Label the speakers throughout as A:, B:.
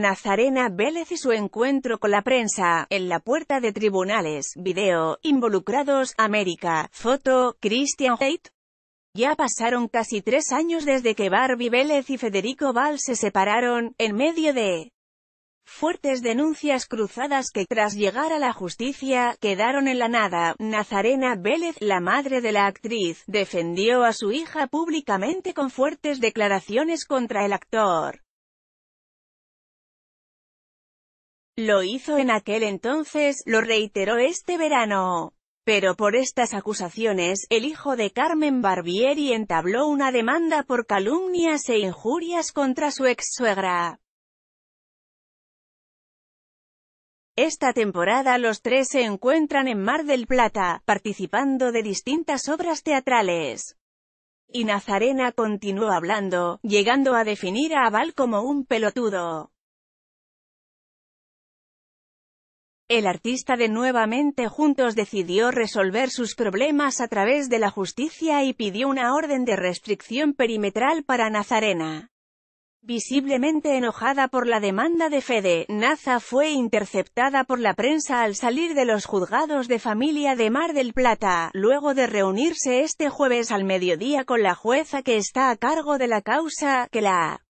A: Nazarena Vélez y su encuentro con la prensa, en la puerta de tribunales, video, involucrados, América, foto, Christian Hate. Ya pasaron casi tres años desde que Barbie Vélez y Federico Val se separaron, en medio de fuertes denuncias cruzadas que, tras llegar a la justicia, quedaron en la nada. Nazarena Vélez, la madre de la actriz, defendió a su hija públicamente con fuertes declaraciones contra el actor. Lo hizo en aquel entonces, lo reiteró este verano. Pero por estas acusaciones, el hijo de Carmen Barbieri entabló una demanda por calumnias e injurias contra su ex-suegra. Esta temporada los tres se encuentran en Mar del Plata, participando de distintas obras teatrales. Y Nazarena continuó hablando, llegando a definir a Aval como un pelotudo. El artista de Nuevamente Juntos decidió resolver sus problemas a través de la justicia y pidió una orden de restricción perimetral para Nazarena. Visiblemente enojada por la demanda de Fede, Naza fue interceptada por la prensa al salir de los juzgados de familia de Mar del Plata, luego de reunirse este jueves al mediodía con la jueza que está a cargo de la causa, que la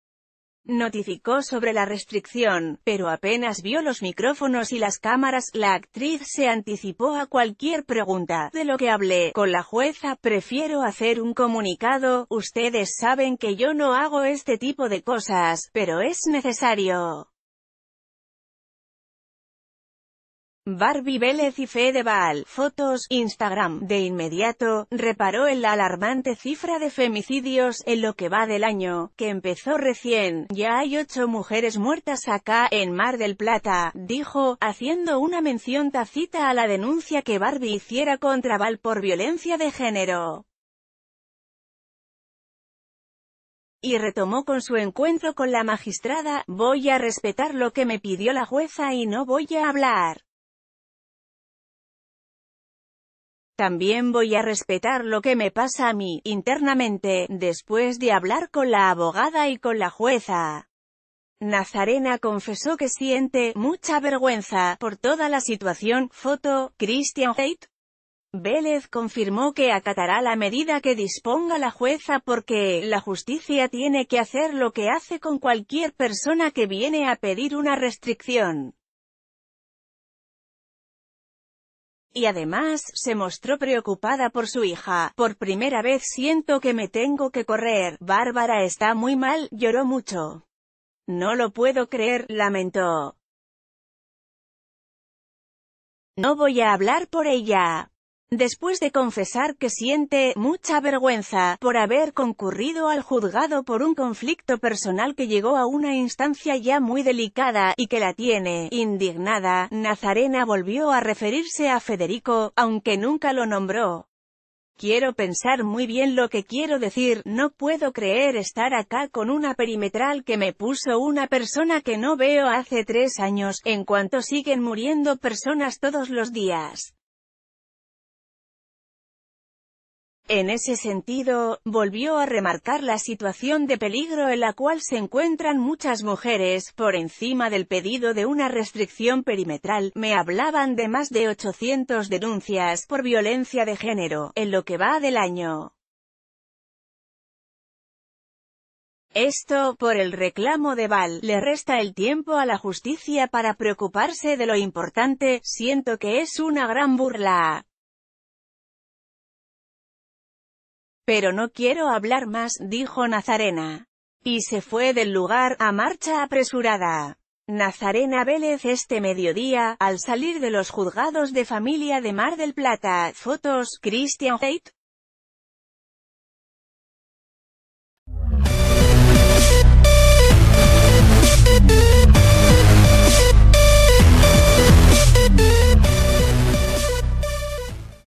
A: Notificó sobre la restricción, pero apenas vio los micrófonos y las cámaras, la actriz se anticipó a cualquier pregunta, de lo que hablé con la jueza, prefiero hacer un comunicado, ustedes saben que yo no hago este tipo de cosas, pero es necesario. Barbie Vélez y Fede Baal, fotos, Instagram, de inmediato, reparó en la alarmante cifra de femicidios, en lo que va del año, que empezó recién, ya hay ocho mujeres muertas acá, en Mar del Plata, dijo, haciendo una mención tacita a la denuncia que Barbie hiciera contra Val por violencia de género. y retomó con su encuentro con la magistrada, voy a respetar lo que me pidió la jueza y no voy a hablar. También voy a respetar lo que me pasa a mí, internamente, después de hablar con la abogada y con la jueza. Nazarena confesó que siente mucha vergüenza por toda la situación. Foto, Christian Hate. Vélez confirmó que acatará la medida que disponga la jueza porque la justicia tiene que hacer lo que hace con cualquier persona que viene a pedir una restricción. Y además, se mostró preocupada por su hija. Por primera vez siento que me tengo que correr, Bárbara está muy mal, lloró mucho. No lo puedo creer, lamentó. No voy a hablar por ella. Después de confesar que siente mucha vergüenza por haber concurrido al juzgado por un conflicto personal que llegó a una instancia ya muy delicada, y que la tiene indignada, Nazarena volvió a referirse a Federico, aunque nunca lo nombró. Quiero pensar muy bien lo que quiero decir, no puedo creer estar acá con una perimetral que me puso una persona que no veo hace tres años, en cuanto siguen muriendo personas todos los días. En ese sentido, volvió a remarcar la situación de peligro en la cual se encuentran muchas mujeres, por encima del pedido de una restricción perimetral, me hablaban de más de 800 denuncias por violencia de género, en lo que va del año. Esto, por el reclamo de Val, le resta el tiempo a la justicia para preocuparse de lo importante, siento que es una gran burla. Pero no quiero hablar más, dijo Nazarena. Y se fue del lugar, a marcha apresurada. Nazarena Vélez este mediodía, al salir de los juzgados de familia de Mar del Plata, fotos, Christian Hate